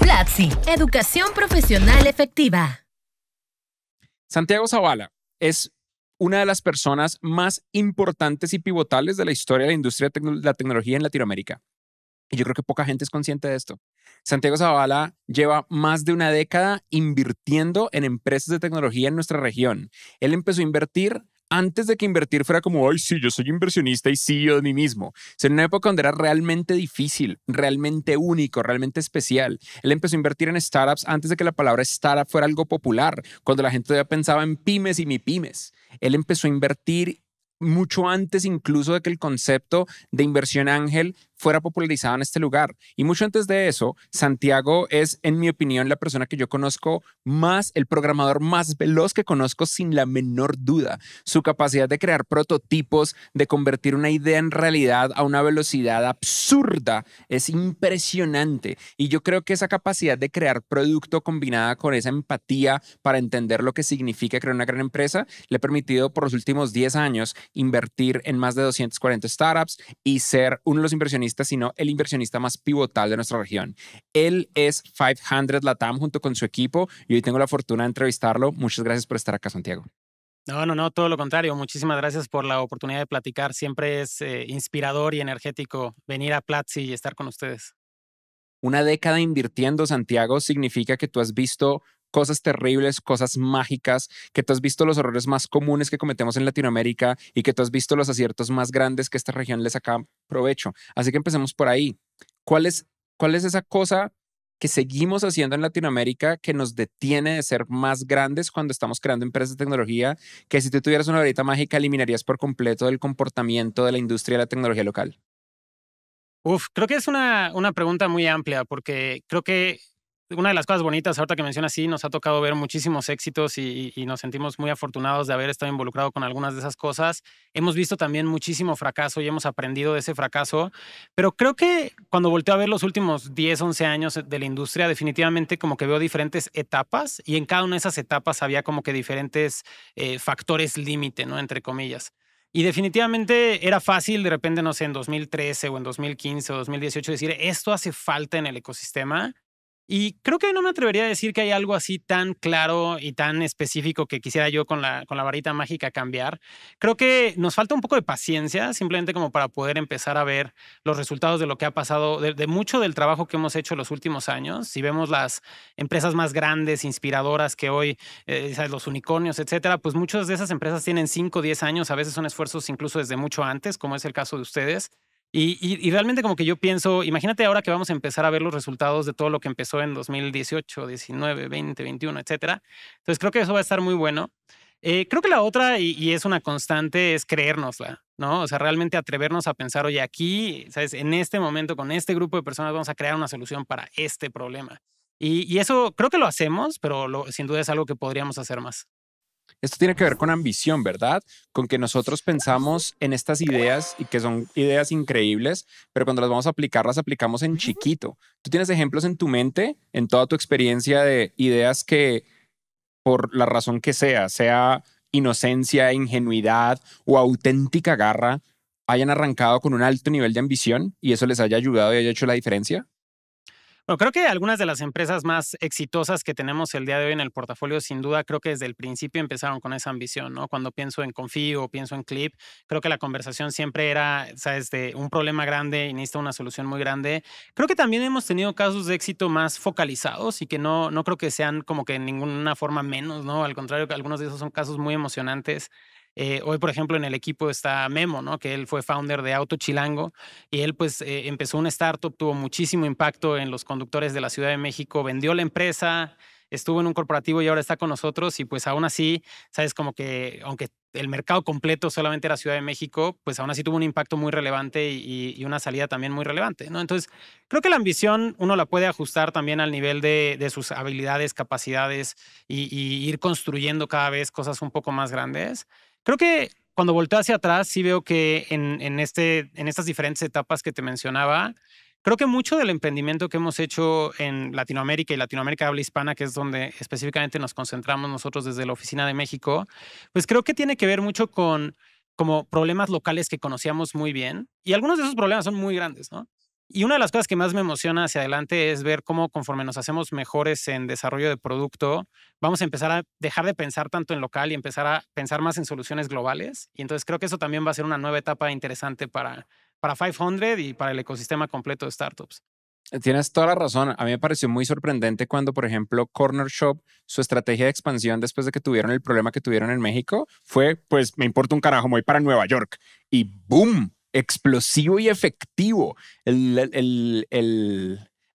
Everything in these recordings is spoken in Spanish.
Platzi, educación profesional efectiva. Santiago Zavala es una de las personas más importantes y pivotales de la historia de la industria de la tecnología en Latinoamérica. Y yo creo que poca gente es consciente de esto. Santiago Zavala lleva más de una década invirtiendo en empresas de tecnología en nuestra región. Él empezó a invertir antes de que invertir fuera como, ay, sí, yo soy inversionista y sí, yo de mí mismo. O sea, en una época donde era realmente difícil, realmente único, realmente especial. Él empezó a invertir en startups antes de que la palabra startup fuera algo popular, cuando la gente ya pensaba en pymes y mi pymes. Él empezó a invertir mucho antes incluso de que el concepto de inversión ángel fuera popularizado en este lugar. Y mucho antes de eso, Santiago es, en mi opinión, la persona que yo conozco más, el programador más veloz que conozco sin la menor duda. Su capacidad de crear prototipos, de convertir una idea en realidad a una velocidad absurda, es impresionante. Y yo creo que esa capacidad de crear producto combinada con esa empatía para entender lo que significa crear una gran empresa, le ha permitido por los últimos 10 años invertir en más de 240 startups y ser uno de los inversionistas sino el inversionista más pivotal de nuestra región. Él es 500 Latam junto con su equipo y hoy tengo la fortuna de entrevistarlo. Muchas gracias por estar acá, Santiago. No, no, no, todo lo contrario. Muchísimas gracias por la oportunidad de platicar. Siempre es eh, inspirador y energético venir a Platzi y estar con ustedes. Una década invirtiendo, Santiago, significa que tú has visto cosas terribles, cosas mágicas, que tú has visto los errores más comunes que cometemos en Latinoamérica y que tú has visto los aciertos más grandes que esta región le saca provecho. Así que empecemos por ahí. ¿Cuál es, cuál es esa cosa que seguimos haciendo en Latinoamérica que nos detiene de ser más grandes cuando estamos creando empresas de tecnología, que si tú tuvieras una varita mágica eliminarías por completo del comportamiento de la industria de la tecnología local? Uf, creo que es una, una pregunta muy amplia porque creo que una de las cosas bonitas, ahorita que mencionas, sí, nos ha tocado ver muchísimos éxitos y, nos sentimos muy afortunados de haber estado involucrado con algunas de esas cosas. Hemos visto también muchísimo fracaso y hemos aprendido de ese fracaso, pero creo que cuando volteo a ver los últimos 10, 11 años de la industria, definitivamente como que veo diferentes etapas y en cada una de esas etapas había como que diferentes eh, factores límite, ¿no? Entre comillas. Y definitivamente era fácil de repente, no sé, en 2013 o en 2015 o 2018 decir, esto hace falta en el ecosistema y creo que no me atrevería a decir que hay algo así tan claro y tan específico que quisiera yo con la, con la varita mágica cambiar. Creo que nos falta un poco de paciencia, simplemente como para poder empezar a ver los resultados de lo que ha pasado, de, mucho del trabajo que hemos hecho en los últimos años. Si vemos las empresas más grandes, inspiradoras que hoy, eh, los unicornios, etcétera, pues muchas de esas empresas tienen 5, 10 años, a veces son esfuerzos incluso desde mucho antes, como es el caso de ustedes. Y, realmente como que yo pienso, imagínate ahora que vamos a empezar a ver los resultados de todo lo que empezó en 2018, 19, 20, 21, etcétera. Entonces creo que eso va a estar muy bueno. Eh, creo que la otra, y, es una constante, es creérnosla, ¿no? O sea, realmente atrevernos a pensar, oye, aquí, ¿sabes? En este momento, con este grupo de personas, vamos a crear una solución para este problema. Y, eso creo que lo hacemos, pero lo, sin duda es algo que podríamos hacer más. Esto tiene que ver con ambición, ¿verdad? Con que nosotros pensamos en estas ideas y que son ideas increíbles, pero cuando las vamos a aplicar, las aplicamos en chiquito. ¿Tú tienes ejemplos en tu mente, en toda tu experiencia de ideas que, por la razón que sea, sea inocencia, ingenuidad o auténtica garra, hayan arrancado con un alto nivel de ambición y eso les haya ayudado y haya hecho la diferencia? Bueno, creo que algunas de las empresas más exitosas que tenemos el día de hoy en el portafolio, sin duda, creo que desde el principio empezaron con esa ambición, ¿no? Cuando pienso en Confío, pienso en Clip, creo que la conversación siempre era, ¿sabes?, de un problema grande y necesita una solución muy grande. Creo que también hemos tenido casos de éxito más focalizados y que no, no creo que sean como que en ninguna forma menos, ¿no? Al contrario, que algunos de esos son casos muy emocionantes. Eh, hoy, por ejemplo, en el equipo está Memo, ¿no? que él fue founder de Auto Chilango y él pues eh, empezó una startup, tuvo muchísimo impacto en los conductores de la Ciudad de México, vendió la empresa, estuvo en un corporativo y ahora está con nosotros y pues aún así, sabes, como que aunque el mercado completo solamente era Ciudad de México, pues aún así tuvo un impacto muy relevante y, una salida también muy relevante, ¿no? Entonces, creo que la ambición uno la puede ajustar también al nivel de, sus habilidades, capacidades y, y ir construyendo cada vez cosas un poco más grandes. Creo que cuando volteo hacia atrás, sí veo que en, en, este, en estas diferentes etapas que te mencionaba, creo que mucho del emprendimiento que hemos hecho en Latinoamérica y Latinoamérica habla hispana, que es donde específicamente nos concentramos nosotros desde la Oficina de México, pues creo que tiene que ver mucho con como problemas locales que conocíamos muy bien. Y algunos de esos problemas son muy grandes, ¿no? Y una de las cosas que más me emociona hacia adelante es ver cómo conforme nos hacemos mejores en desarrollo de producto, vamos a empezar a dejar de pensar tanto en local y empezar a pensar más en soluciones globales. Y entonces creo que eso también va a ser una nueva etapa interesante para, para 500 y para el ecosistema completo de startups. Tienes toda la razón. A mí me pareció muy sorprendente cuando, por ejemplo, Corner Shop, su estrategia de expansión después de que tuvieron el problema que tuvieron en México, fue, pues, me importa un carajo, voy para Nueva York. Y ¡boom! explosivo y efectivo.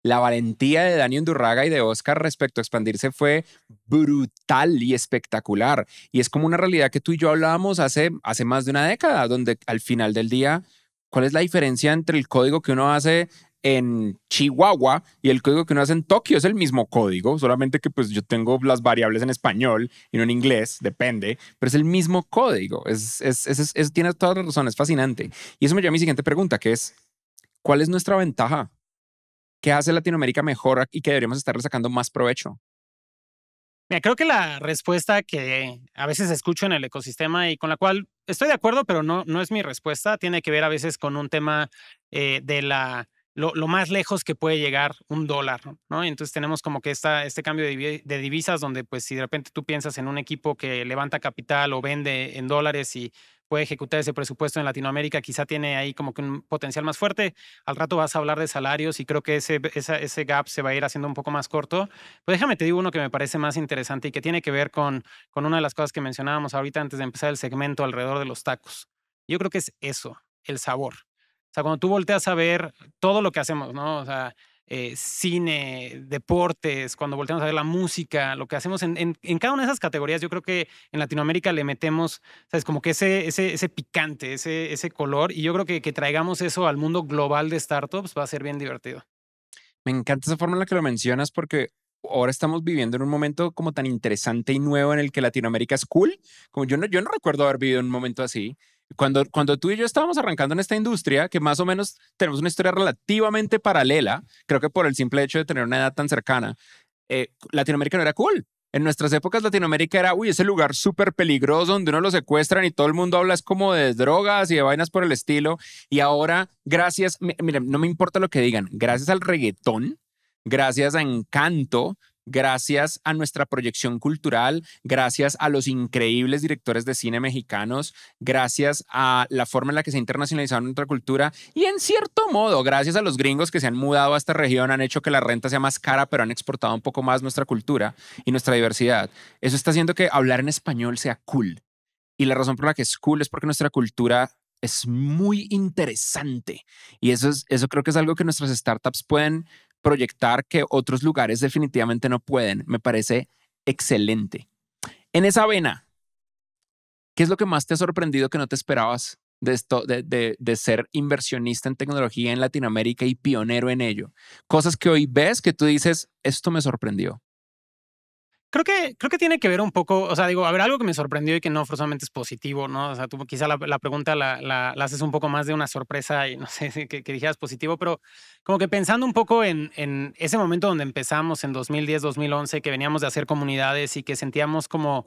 la valentía de Daniel Durraga y de Oscar respecto a expandirse fue brutal y espectacular. Y es como una realidad que tú y yo hablábamos hace, hace más de una década, donde al final del día, ¿cuál es la diferencia entre el código que uno hace en Chihuahua y el código que uno hace en Tokio es el mismo código, solamente que pues yo tengo las variables en español y no en inglés, depende, pero es el mismo código. Es, es, es, tiene toda la razón, es fascinante. Y eso me lleva a mi siguiente pregunta, que es, ¿cuál es nuestra ventaja? ¿Qué hace Latinoamérica mejor y que deberíamos estar sacando más provecho? Mira, creo que la respuesta que a veces escucho en el ecosistema y con la cual estoy de acuerdo, pero no, no es mi respuesta, tiene que ver a veces con un tema eh, de la lo, más lejos que puede llegar un dólar, ¿no? entonces tenemos como que esta, este cambio de, divisas donde pues si de repente tú piensas en un equipo que levanta capital o vende en dólares y puede ejecutar ese presupuesto en Latinoamérica, quizá tiene ahí como que un potencial más fuerte. Al rato vas a hablar de salarios y creo que ese, ese gap se va a ir haciendo un poco más corto. Pero pues, déjame te digo uno que me parece más interesante y que tiene que ver con, con una de las cosas que mencionábamos ahorita antes de empezar el segmento alrededor de los tacos. Yo creo que es eso, el sabor. O sea, cuando tú volteas a ver todo lo que hacemos, ¿no? O sea, eh, cine, deportes, cuando volteamos a ver la música, lo que hacemos en, en, cada una de esas categorías, yo creo que en Latinoamérica le metemos, ¿sabes? Como que ese, ese, ese picante, ese, ese color, y yo creo que que traigamos eso al mundo global de startups va a ser bien divertido. Me encanta esa forma en la que lo mencionas porque ahora estamos viviendo en un momento como tan interesante y nuevo en el que Latinoamérica es cool. Como yo no, yo no recuerdo haber vivido un momento así. Cuando, tú y yo estábamos arrancando en esta industria, que más o menos tenemos una historia relativamente paralela, creo que por el simple hecho de tener una edad tan cercana, eh, Latinoamérica no era cool. En nuestras épocas Latinoamérica era, uy, ese lugar súper peligroso donde uno lo secuestran y todo el mundo habla es como de drogas y de vainas por el estilo. Y ahora, gracias, miren, no me importa lo que digan, gracias al reggaetón, gracias a Encanto, gracias a nuestra proyección cultural, gracias a los increíbles directores de cine mexicanos, gracias a la forma en la que se ha internacionalizado nuestra cultura y en cierto modo, gracias a los gringos que se han mudado a esta región, han hecho que la renta sea más cara, pero han exportado un poco más nuestra cultura y nuestra diversidad. Eso está haciendo que hablar en español sea cool. Y la razón por la que es cool es porque nuestra cultura es muy interesante. Y eso, eso creo que es algo que nuestras startups pueden proyectar que otros lugares definitivamente no pueden. Me parece excelente. En esa vena, ¿qué es lo que más te ha sorprendido que no te esperabas de, esto, de, ser inversionista en tecnología en Latinoamérica y pionero en ello? Cosas que hoy ves que tú dices, esto me sorprendió. Creo que, creo que tiene que ver un poco, o sea, digo, a ver, algo que me sorprendió y que no forzosamente es positivo, ¿no? O sea, tú quizá la, pregunta la, haces un poco más de una sorpresa y no sé, que, dijeras positivo, pero como que pensando un poco en, en ese momento donde empezamos en 2010, 2011, que veníamos de hacer comunidades y que sentíamos como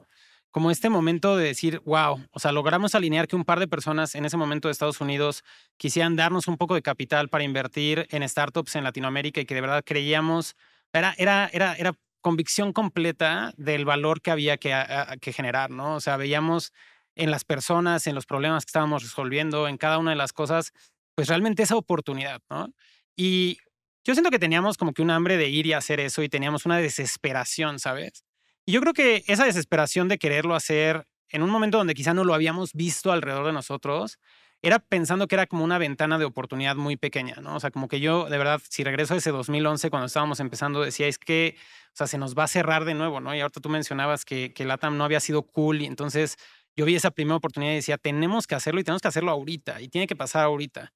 como este momento de decir, wow, o sea, logramos alinear que un par de personas en ese momento de Estados Unidos quisieran darnos un poco de capital para invertir en startups en Latinoamérica y que de verdad creíamos, era, era, era, era convicción completa del valor que había que, generar, ¿no? O sea, veíamos en las personas, en los problemas que estábamos resolviendo, en cada una de las cosas, pues realmente esa oportunidad, ¿no? Y yo siento que teníamos como que un hambre de ir y hacer eso y teníamos una desesperación, ¿sabes? Y yo creo que esa desesperación de quererlo hacer en un momento donde quizá no lo habíamos visto alrededor de nosotros, era pensando que era como una ventana de oportunidad muy pequeña, ¿no? O sea, como que yo, de verdad, si regreso a ese 2011, cuando estábamos empezando, decía, es que, o sea, se nos va a cerrar de nuevo, ¿no? Y ahorita tú mencionabas que, el LATAM no había sido cool y entonces yo vi esa primera oportunidad y decía, tenemos que hacerlo y tenemos que hacerlo ahorita y tiene que pasar ahorita.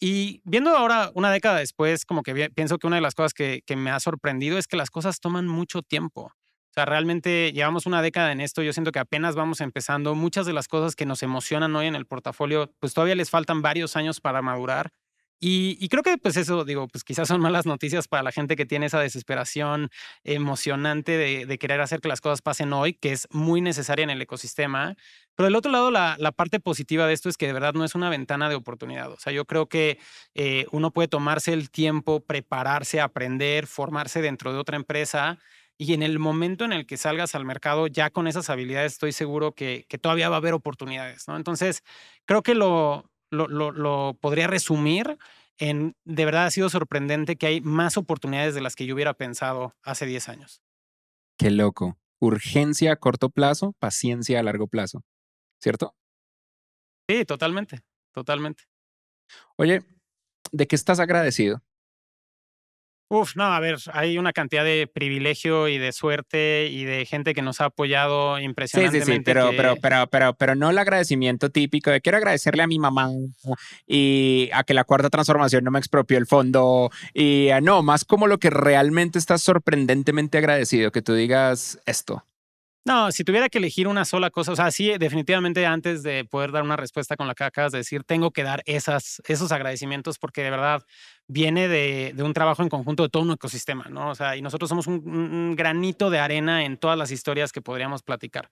Y viendo ahora una década después, como que pienso que una de las cosas que me ha sorprendido es que las cosas toman mucho tiempo sea, realmente llevamos una década en esto, yo siento que apenas vamos empezando. Muchas de las cosas que nos emocionan hoy en el portafolio, pues todavía les faltan varios años para madurar. Y, creo que pues eso, digo, pues quizás son malas noticias para la gente que tiene esa desesperación emocionante de, querer hacer que las cosas pasen hoy, que es muy necesaria en el ecosistema. Pero del otro lado, la, parte positiva de esto es que de verdad no es una ventana de oportunidad. O sea, yo creo que eh, uno puede tomarse el tiempo, prepararse, aprender, formarse dentro de otra empresa y en el momento en el que salgas al mercado, ya con esas habilidades, estoy seguro que, todavía va a haber oportunidades, ¿no? Entonces, creo que lo, lo, lo podría resumir en, de verdad ha sido sorprendente que hay más oportunidades de las que yo hubiera pensado hace 10 años. Qué loco. Urgencia a corto plazo, paciencia a largo plazo, ¿cierto? Sí, totalmente, totalmente. Oye, ¿de qué estás agradecido? Uf, no, a ver, hay una cantidad de privilegio y de suerte y de gente que nos ha apoyado impresionantemente. Sí, sí, sí, pero, pero, pero, pero, pero no el agradecimiento típico de quiero agradecerle a mi mamá y a que la cuarta transformación no me expropió el fondo y no, más como lo que realmente estás sorprendentemente agradecido, que tú digas esto. No, si tuviera que elegir una sola cosa, o sea, sí, definitivamente antes de poder dar una respuesta con la que es de decir, tengo que dar esos agradecimientos porque de verdad viene de, un trabajo en conjunto de todo un ecosistema, ¿no? O sea, y nosotros somos un, granito de arena en todas las historias que podríamos platicar.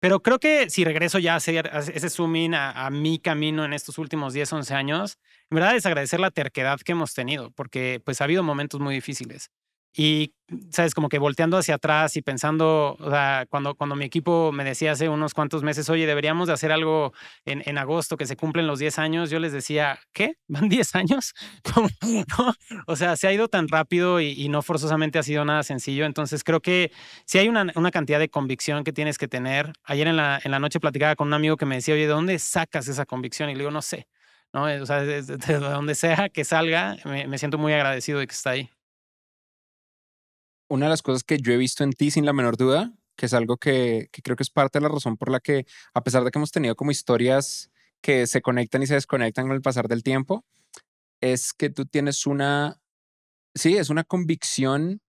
Pero creo que si regreso ya a ese zoom a, mi camino en estos últimos 10, 11 años, en verdad es agradecer la terquedad que hemos tenido, porque pues ha habido momentos muy difíciles. Y, sabes, como que volteando hacia atrás y pensando, o sea, cuando, cuando mi equipo me decía hace unos cuantos meses, oye, deberíamos de hacer algo en, agosto que se cumplen los 10 años, yo les decía, ¿qué? ¿Van 10 años? O sea, se ha ido tan rápido y, no forzosamente ha sido nada sencillo. Entonces, creo que si hay una, una, cantidad de convicción que tienes que tener. Ayer en la, en la noche platicaba con un amigo que me decía, oye, ¿de dónde sacas esa convicción? Y le digo, no sé. ¿no? O sea, de, donde sea que salga, me, me siento muy agradecido de que está ahí una de las cosas que yo he visto en ti, sin la menor duda, que es algo que, creo que es parte de la razón por la que, a pesar de que hemos tenido como historias que se conectan y se desconectan con el pasar del tiempo, es que tú tienes una, sí, es una convicción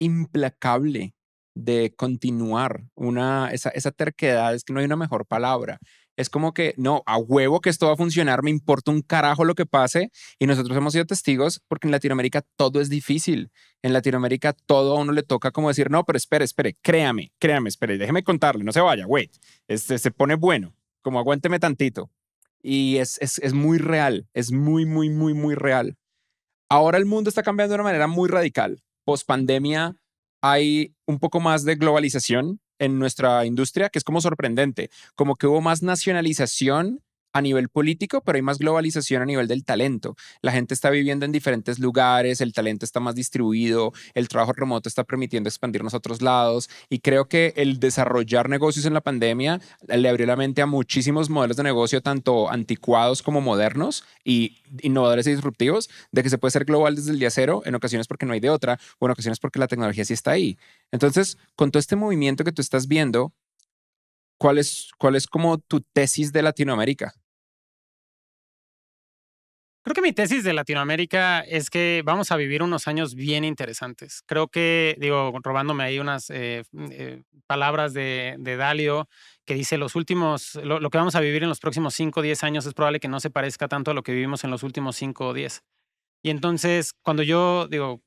implacable de continuar, una, esa, esa terquedad, es que no hay una mejor palabra, es como que no, a huevo que esto va a funcionar, me importa un carajo lo que pase. Y nosotros hemos sido testigos porque en Latinoamérica todo es difícil. En Latinoamérica todo a uno le toca como decir, no, pero espere, espere, créame, créame, espere, déjeme contarle, no se vaya, wait, este, se pone bueno, como aguánteme tantito. Y es, es, es muy real, es muy, muy, muy, muy real. Ahora el mundo está cambiando de una manera muy radical. Post pandemia hay un poco más de globalización, en nuestra industria, que es como sorprendente, como que hubo más nacionalización a nivel político, pero hay más globalización a nivel del talento. La gente está viviendo en diferentes lugares, el talento está más distribuido, el trabajo remoto está permitiendo expandirnos a otros lados y creo que el desarrollar negocios en la pandemia le abrió la mente a muchísimos modelos de negocio, tanto anticuados como modernos y innovadores y disruptivos, de que se puede ser global desde el día cero, en ocasiones porque no hay de otra o en ocasiones porque la tecnología sí está ahí. Entonces, con todo este movimiento que tú estás viendo, ¿cuál es, cuál es como tu tesis de Latinoamérica? Creo que mi tesis de Latinoamérica es que vamos a vivir unos años bien interesantes. Creo que, digo, robándome ahí unas eh, mm, eh, palabras de, Dalio, que dice, los últimos, lo, lo, que vamos a vivir en los próximos 5 o 10 años es probable que no se parezca tanto a lo que vivimos en los últimos 5 o 10. Y entonces, cuando yo, digo,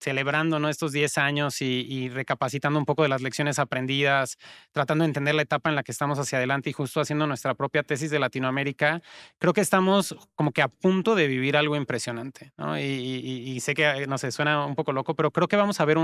celebrando ¿no? estos 10 años y, recapacitando un poco de las lecciones aprendidas, tratando de entender la etapa en la que estamos hacia adelante y justo haciendo nuestra propia tesis de Latinoamérica, creo que estamos como que a punto de vivir algo impresionante. Y, sé que, no sé, suena un poco loco, pero creo que vamos a ver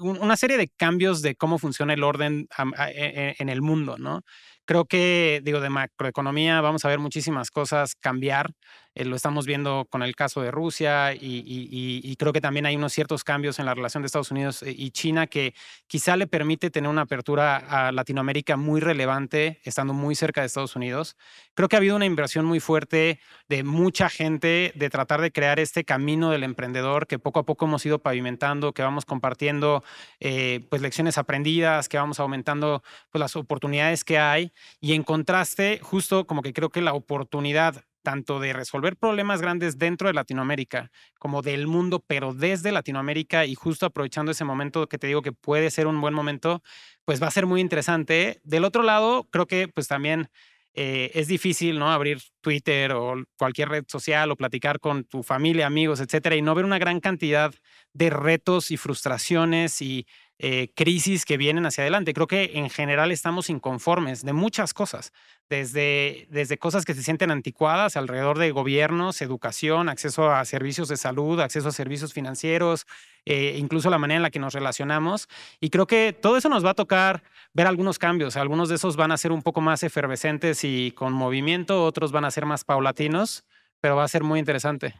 una serie de cambios de cómo funciona el orden e, e, en el mundo. ¿no? Creo que, digo, de macroeconomía vamos a ver muchísimas cosas cambiar. Eh, lo estamos viendo con el caso de Rusia y, creo que también hay unos ciertos cambios en la relación de Estados Unidos eh, y China que quizá le permite tener una apertura a Latinoamérica muy relevante estando muy cerca de Estados Unidos. Creo que ha habido una inversión muy fuerte de mucha gente de tratar de crear este camino del emprendedor que poco a poco hemos ido pavimentando, que vamos compartiendo eh, pues lecciones aprendidas, que vamos aumentando pues, las oportunidades que hay y en contraste justo como que creo que la oportunidad tanto de resolver problemas grandes dentro de Latinoamérica como del mundo, pero desde Latinoamérica y justo aprovechando ese momento que te digo que puede ser un buen momento, pues va a ser muy interesante. Del otro lado, creo que pues también eh, es difícil, ¿no? Abrir Twitter o cualquier red social o platicar con tu familia, amigos, etcétera, y no ver una gran cantidad de retos y frustraciones y eh, crisis que vienen hacia adelante. Creo que en general estamos inconformes de muchas cosas, desde, desde cosas que se sienten anticuadas alrededor de gobiernos, educación, acceso a servicios de salud, acceso a servicios financieros, eh, incluso la manera en la que nos relacionamos. Y creo que todo eso nos va a tocar ver algunos cambios. Algunos de esos van a ser un poco más efervescentes y con movimiento, otros van a ser más paulatinos, pero va a ser muy interesante.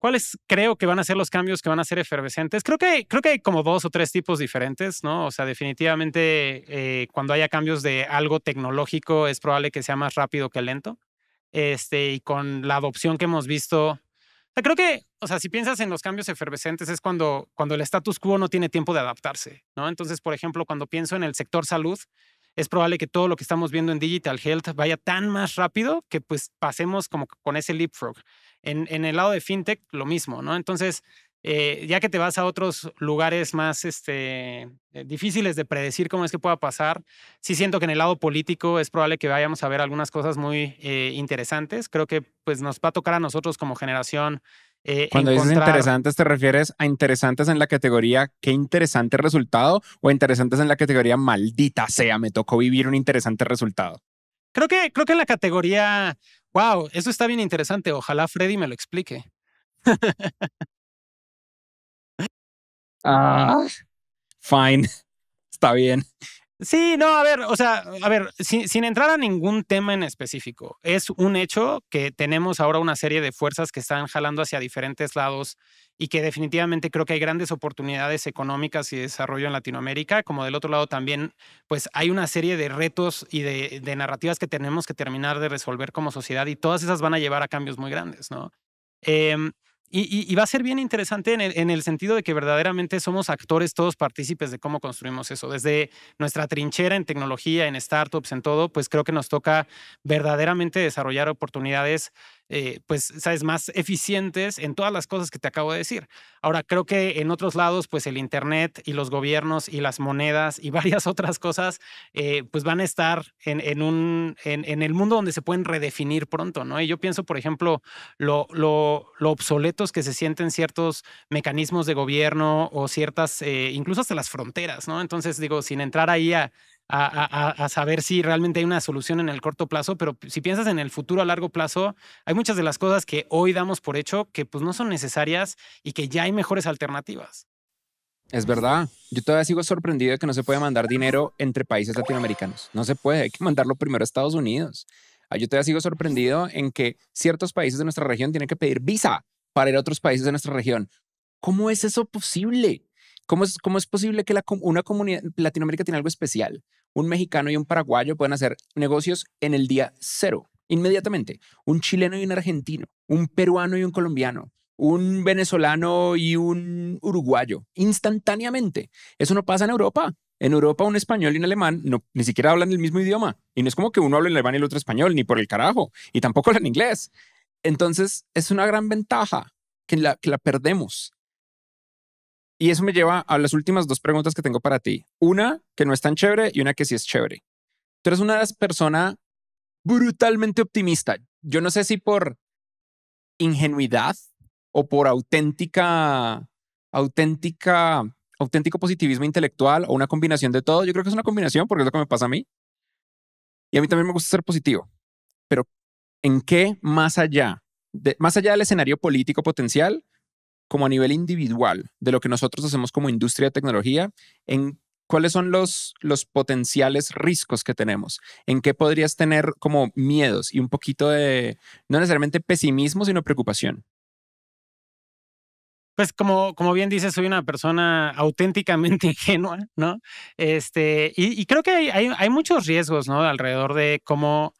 ¿Cuáles creo que van a ser los cambios que van a ser efervescentes? Creo que, creo que hay como dos o tres tipos diferentes, ¿no? O sea, definitivamente eh, cuando haya cambios de algo tecnológico es probable que sea más rápido que lento. Este, y con la adopción que hemos visto, creo que, o sea, si piensas en los cambios efervescentes es cuando, cuando el status quo no tiene tiempo de adaptarse, ¿no? Entonces, por ejemplo, cuando pienso en el sector salud, es probable que todo lo que estamos viendo en Digital Health vaya tan más rápido que pues pasemos como con ese leapfrog. En, el lado de fintech, lo mismo, ¿no? Entonces, eh, ya que te vas a otros lugares más este, eh, difíciles de predecir cómo es que pueda pasar, sí siento que en el lado político es probable que vayamos a ver algunas cosas muy eh, interesantes. Creo que pues, nos va a tocar a nosotros como generación. Cuando dices interesantes, ¿te refieres a interesantes en la categoría qué interesante resultado o interesantes en la categoría maldita sea, me tocó vivir un interesante resultado? Creo que, creo que en la categoría Wow, eso está bien interesante. Ojalá Freddy me lo explique. Ah, fine. Está bien. Sí, no, a ver, o sea, a ver, sin, sin, entrar a ningún tema en específico, es un hecho que tenemos ahora una serie de fuerzas que están jalando hacia diferentes lados y que definitivamente creo que hay grandes oportunidades económicas y de desarrollo en Latinoamérica, como del otro lado también, pues hay una serie de retos y de, narrativas que tenemos que terminar de resolver como sociedad y todas esas van a llevar a cambios muy grandes, ¿no? Em, y, va a ser bien interesante en el, en el, sentido de que verdaderamente somos actores, todos partícipes de cómo construimos eso. Desde nuestra trinchera en tecnología, en startups, en todo, pues creo que nos toca verdaderamente desarrollar oportunidades eh, pues, sabes, más eficientes en todas las cosas que te acabo de decir. Ahora, creo que en otros lados, pues el Internet y los gobiernos y las monedas y varias otras cosas, eh, pues van a estar en, en un, en, el mundo donde se pueden redefinir pronto, ¿no? Y yo pienso, por ejemplo, lo, lo, obsoletos que se sienten ciertos mecanismos de gobierno o ciertas, eh, incluso hasta las fronteras, ¿no? Entonces, digo, sin entrar ahí a a, saber si realmente hay una solución en el corto plazo, pero si piensas en el futuro a largo plazo, hay muchas de las cosas que hoy damos por hecho que pues no son necesarias y que ya hay mejores alternativas. Es verdad. Yo todavía sigo sorprendido de que no se puede mandar dinero entre países latinoamericanos. No se puede, hay que mandarlo primero a Estados Unidos. Ah, yo todavía sigo sorprendido en que ciertos países de nuestra región tienen que pedir visa para ir a otros países de nuestra región. ¿Cómo es eso posible? ¿Cómo es, posible que una comunidad Latinoamérica tiene algo especial? Un mexicano y un paraguayo pueden hacer negocios en el día cero, inmediatamente. Un chileno y un argentino, un peruano y un colombiano, un venezolano y un uruguayo, instantáneamente. Eso no pasa en Europa. En Europa un español y un alemán ni siquiera hablan el mismo idioma. Y no es como que uno hable en alemán y el otro español, ni por el carajo. Y tampoco hablan inglés. Entonces es una gran ventaja que la perdemos. Y eso me lleva a las últimas dos preguntas que tengo para ti. Una que no es tan chévere y una que sí es chévere. Tú eres una persona brutalmente optimista. Yo no sé si por ingenuidad o por auténtica, auténtica, auténtico positivismo intelectual o una combinación de todo. Yo creo que es una combinación porque es lo que me pasa a mí. Y a mí también me gusta ser positivo. Pero ¿en qué más allá? más allá del escenario político potencial, como a nivel individual de lo que nosotros hacemos como industria de tecnología, en cuáles son los, los potenciales riesgos que tenemos, en qué podrías tener como miedos y un poquito de, no necesariamente pesimismo, sino preocupación. Pues como, como bien dices, soy una persona auténticamente ingenua, ¿no? Este, y, creo que hay, hay, muchos riesgos, ¿no? Alrededor de cómo,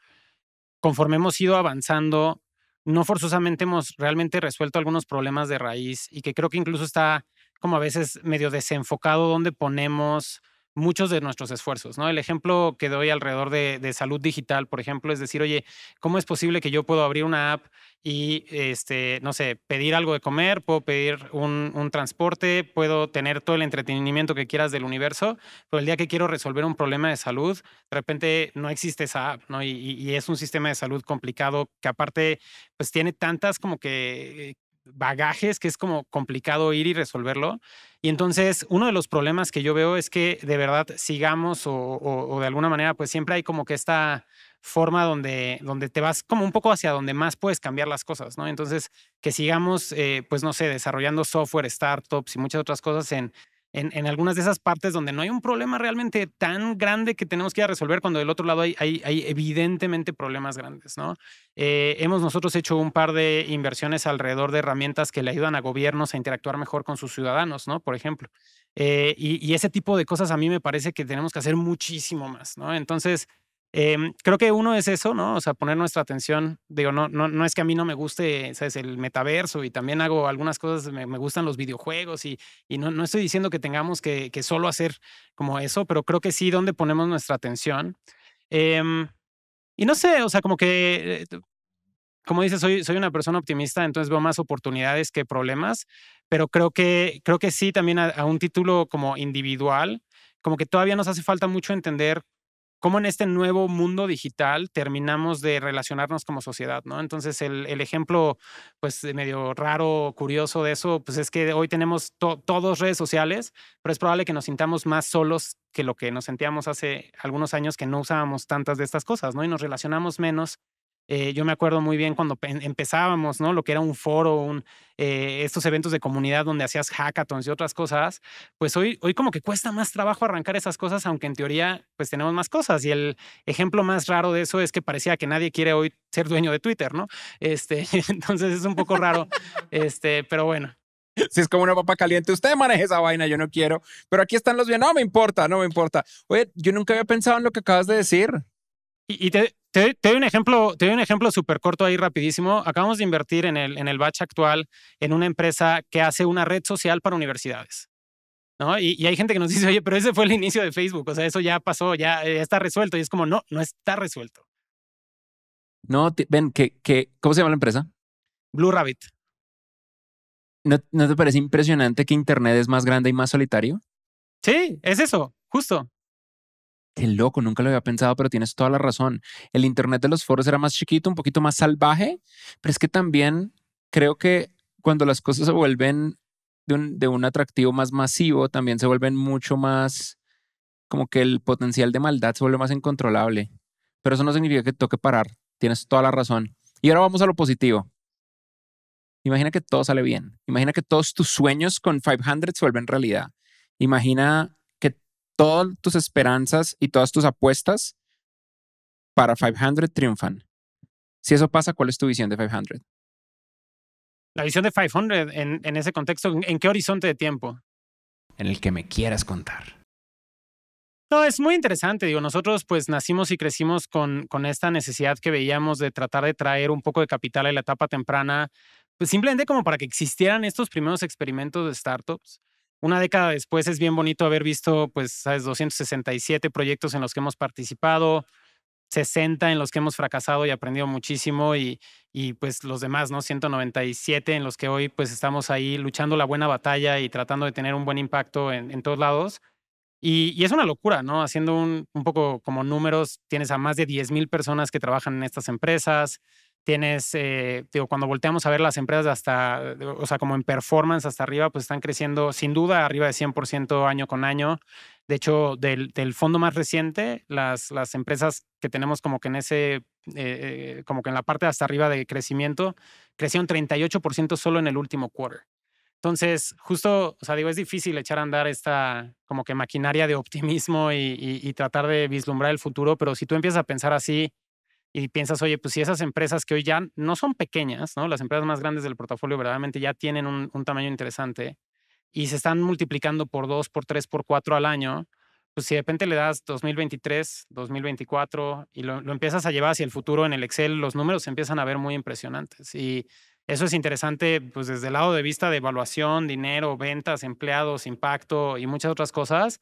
conforme hemos ido avanzando no forzosamente hemos realmente resuelto algunos problemas de raíz y que creo que incluso está como a veces medio desenfocado donde ponemos muchos de nuestros esfuerzos. ¿no? El ejemplo que doy alrededor de, salud digital, por ejemplo, es decir, oye, ¿cómo es posible que yo puedo abrir una app y, este, no sé, pedir algo de comer, puedo pedir un, transporte, puedo tener todo el entretenimiento que quieras del universo, pero el día que quiero resolver un problema de salud, de repente no existe esa app, ¿no? Y, y es un sistema de salud complicado que aparte, pues tiene tantas como que eh, bagajes que es como complicado ir y resolverlo. Y entonces uno de los problemas que yo veo es que de verdad sigamos o, de alguna manera pues siempre hay como que esta forma donde, donde te vas como un poco hacia donde más puedes cambiar las cosas, ¿no? Entonces, que sigamos, eh, pues no sé, desarrollando software, startups y muchas otras cosas en, en, algunas de esas partes donde no hay un problema realmente tan grande que tenemos que ir a resolver cuando del otro lado hay, hay, hay evidentemente problemas grandes, ¿no? Eh, hemos nosotros hecho un par de inversiones alrededor de herramientas que le ayudan a gobiernos a interactuar mejor con sus ciudadanos, ¿no? Por ejemplo. Eh, y, y, ese tipo de cosas a mí me parece que tenemos que hacer muchísimo más, ¿no? Entonces, Em, creo que uno es eso, ¿no? O sea, poner nuestra atención. Digo, no, no, no es que a mí no me guste, ¿sabes? El metaverso y también hago algunas cosas, me, gustan los videojuegos y, y no, no, estoy diciendo que tengamos que, que, solo hacer como eso, pero creo que sí, donde ponemos nuestra atención. Em, y no sé, o sea, como que, eh, como dices, soy, soy una persona optimista, entonces veo más oportunidades que problemas, pero creo que, creo que sí, también a un título como individual, como que todavía nos hace falta mucho entender cómo en este nuevo mundo digital terminamos de relacionarnos como sociedad, ¿no? Entonces, el, ejemplo, pues, medio raro, curioso de eso, pues es que hoy tenemos todos redes sociales, pero es probable que nos sintamos más solos que lo que nos sentíamos hace algunos años que no usábamos tantas de estas cosas, ¿no? Y nos relacionamos menos eh, yo me acuerdo muy bien cuando empezábamos, ¿no? Lo que era un foro, un, eh, estos eventos de comunidad donde hacías hackathons y otras cosas, pues hoy, hoy como que cuesta más trabajo arrancar esas cosas, aunque en teoría pues tenemos más cosas. Y el ejemplo más raro de eso es que parecía que nadie quiere hoy ser dueño de Twitter, ¿no? Este, entonces es un poco raro, este, pero bueno. Si es como una papa caliente, usted maneje esa vaina, yo no quiero. Pero aquí están los bien, no me importa, no me importa. Oye, yo nunca había pensado en lo que acabas de decir. Y, te, te, doy un ejemplo, te un ejemplo súper corto ahí rapidísimo. Acabamos de invertir en el, en el batch actual en una empresa que hace una red social para universidades. ¿No? Y, hay gente que nos dice, oye, pero ese fue el inicio de Facebook, o sea, eso ya pasó, ya, eh, está resuelto. Y es como, no, no está resuelto. No, ven, que, que, ¿cómo se llama la empresa? Blue Rabbit. ¿No, ¿No te parece impresionante que Internet es más grande y más solitario? Sí, es eso, justo. Qué loco, nunca lo había pensado, pero tienes toda la razón. El Internet de los foros era más chiquito, un poquito más salvaje, pero es que también creo que cuando las cosas se vuelven de un, de un atractivo más masivo, también se vuelven mucho más, como que el potencial de maldad se vuelve más incontrolable. Pero eso no significa que toque parar, tienes toda la razón. Y ahora vamos a lo positivo. Imagina que todo sale bien. Imagina que todos tus sueños con 500 se vuelven realidad. Imagina todas tus esperanzas y todas tus apuestas para 500 triunfan. Si eso pasa, ¿cuál es tu visión de 500? La visión de 500 en, ese contexto, ¿en qué horizonte de tiempo? En el que me quieras contar. No, es muy interesante. Digo, nosotros pues nacimos y crecimos con, esta necesidad que veíamos de tratar de traer un poco de capital a la etapa temprana, pues, simplemente como para que existieran estos primeros experimentos de startups una década después es bien bonito haber visto, pues, sabes, 267 proyectos en los que hemos participado, 60 en los que hemos fracasado y aprendido muchísimo y, y pues los demás, ¿no? 197 en los que hoy pues estamos ahí luchando la buena batalla y tratando de tener un buen impacto en, todos lados. Y, es una locura, ¿no? Haciendo un, un poco como números, tienes a más de 10.000 personas que trabajan en estas empresas, tienes, eh, digo, cuando volteamos a ver las empresas hasta, o sea, como en performance hasta arriba, pues están creciendo sin duda arriba de 100% año con año. De hecho, del, del fondo más reciente, las, las, empresas que tenemos como que en ese, eh, eh, como que en la parte hasta arriba de crecimiento, crecieron 38% solo en el último quarter. Entonces, justo, o sea, digo, es difícil echar a andar esta como que maquinaria de optimismo y, y tratar de vislumbrar el futuro, pero si tú empiezas a pensar así, y piensas, oye, pues si esas empresas que hoy ya no son pequeñas, ¿no? Las empresas más grandes del portafolio verdaderamente ya tienen un, tamaño interesante y se están multiplicando por dos, por tres, por cuatro al año, pues si de repente le das 2023, 2024 y lo, empiezas a llevar hacia el futuro en el Excel, los números empiezan a ver muy impresionantes. Y eso es interesante pues desde el lado de vista de evaluación, dinero, ventas, empleados, impacto y muchas otras cosas,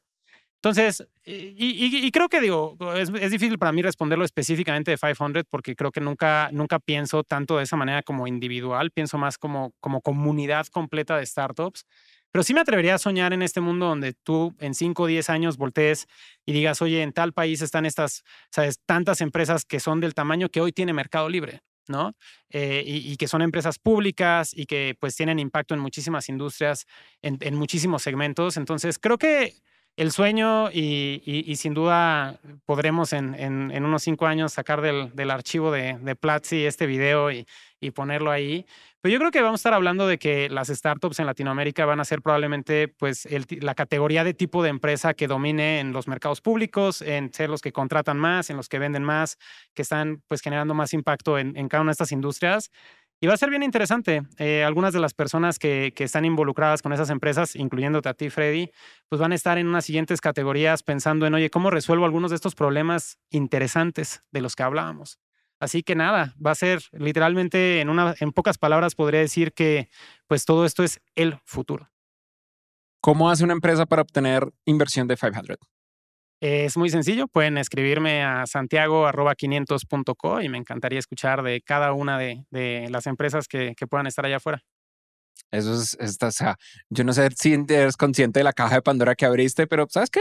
entonces, eh, y, creo que digo, es, difícil para mí responderlo específicamente de 500 porque creo que nunca, nunca pienso tanto de esa manera como individual, pienso más como, como comunidad completa de startups. Pero sí me atrevería a soñar en este mundo donde tú en 5 o 10 años voltees y digas, oye, en tal país están estas, sabes, tantas empresas que son del tamaño que hoy tiene Mercado Libre. ¿no? Eh, y, que son empresas públicas y que pues tienen impacto en muchísimas industrias, en, muchísimos segmentos. Entonces, creo que el sueño y, sin duda podremos en, unos cinco años sacar del, archivo de, Platzi este video y, ponerlo ahí. Pero yo creo que vamos a estar hablando de que las startups en Latinoamérica van a ser probablemente pues, la categoría de tipo de empresa que domine en los mercados públicos, en ser los que contratan más, en los que venden más, que están pues, generando más impacto en cada una de estas industrias. Y va a ser bien interesante. Eh, algunas de las personas que, están involucradas con esas empresas, incluyéndote a ti, Freddy, pues van a estar en unas siguientes categorías pensando en, oye, ¿cómo resuelvo algunos de estos problemas interesantes de los que hablábamos? Así que nada, va a ser literalmente, en, una, en pocas palabras podría decir que pues todo esto es el futuro. ¿Cómo hace una empresa para obtener inversión de 500? Es muy sencillo, pueden escribirme a santiago.500.co y me encantaría escuchar de cada una de, las empresas que, que, puedan estar allá afuera. Eso es, o sea, yo no sé si eres consciente de la caja de Pandora que abriste, pero ¿sabes qué?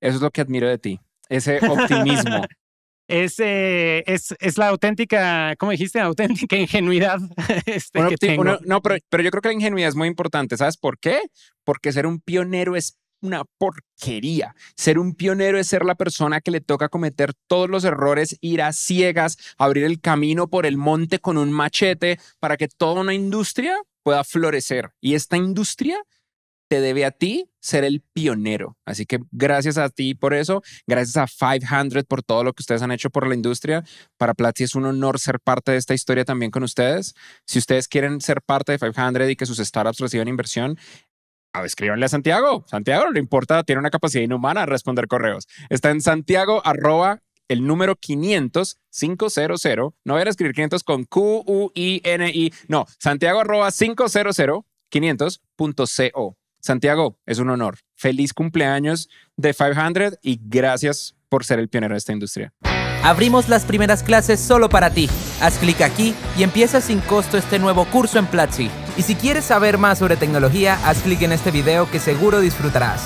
Eso es lo que admiro de ti, ese optimismo. es, es, es, la auténtica, ¿cómo dijiste? Auténtica ingenuidad. Este, que tengo. no, pero, pero yo creo que la ingenuidad es muy importante. ¿Sabes por qué? Porque ser un pionero es una porquería. Ser un pionero es ser la persona que le toca cometer todos los errores, ir a ciegas, abrir el camino por el monte con un machete para que toda una industria pueda florecer. Y esta industria te debe a ti ser el pionero. Así que gracias a ti por eso, gracias a 500 por todo lo que ustedes han hecho por la industria. Para Platzi es un honor ser parte de esta historia también con ustedes. Si ustedes quieren ser parte de 500 y que sus startups reciban inversión, escríbanle a Santiago. Santiago no le importa, tiene una capacidad inhumana a responder correos. Está en santiago arroba el número 500 500. No voy a escribir 500 con Q, U, I, N, I. No, santiago arroba 500 500.co. Santiago, es un honor. Feliz cumpleaños de 500 y gracias por ser el pionero de esta industria. Abrimos las primeras clases solo para ti. Haz clic aquí y empieza sin costo este nuevo curso en Platzi. Y si quieres saber más sobre tecnología, haz clic en este video que seguro disfrutarás.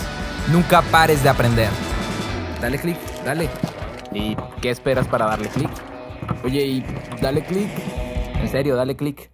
Nunca pares de aprender. Dale clic, dale. ¿Y qué esperas para darle clic? Oye, y dale clic. En serio, dale clic.